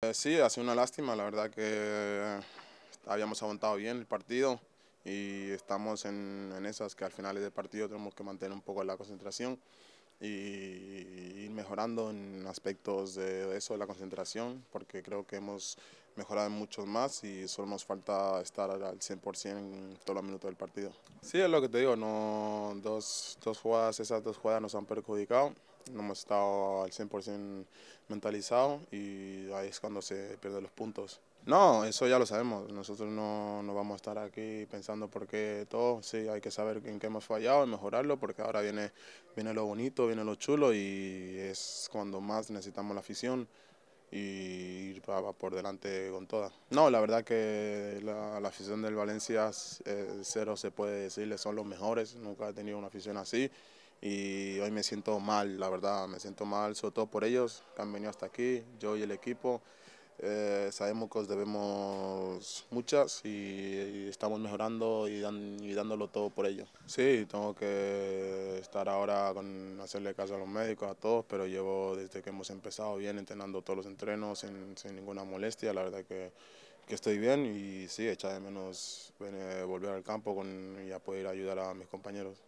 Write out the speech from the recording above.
Eh, sí, ha sido una lástima, la verdad que eh, habíamos aguantado bien el partido y estamos en, esas que al final del partido tenemos que mantener un poco la concentración y mejorando en aspectos de eso, de la concentración, porque creo que hemos mejorado mucho más y solo nos falta estar al 100% en todos los minutos del partido. Sí, es lo que te digo, no, dos, dos jugadas, esas dos jugadas nos han perjudicado, no hemos estado al 100% mentalizado y ahí es cuando se pierden los puntos. No, eso ya lo sabemos. Nosotros no, vamos a estar aquí pensando por qué todo. Sí, hay que saber en qué hemos fallado y mejorarlo porque ahora viene, viene lo bonito, viene lo chulo y es cuando más necesitamos la afición y ir por delante con toda. No, la verdad que la, afición del Valencia, eh, cero se puede decirle, son los mejores. Nunca he tenido una afición así y hoy me siento mal, la verdad. Me siento mal, sobre todo por ellos que han venido hasta aquí, yo y el equipo. Eh, sabemos que os debemos muchas y, estamos mejorando y, dándolo todo por ello. Sí, tengo que estar ahora con hacerle caso a los médicos, a todos, pero llevo desde que hemos empezado bien entrenando todos los entrenos sin, ninguna molestia, la verdad que, que, estoy bien y sí, echa de menos volver al campo con, y a poder ayudar a mis compañeros.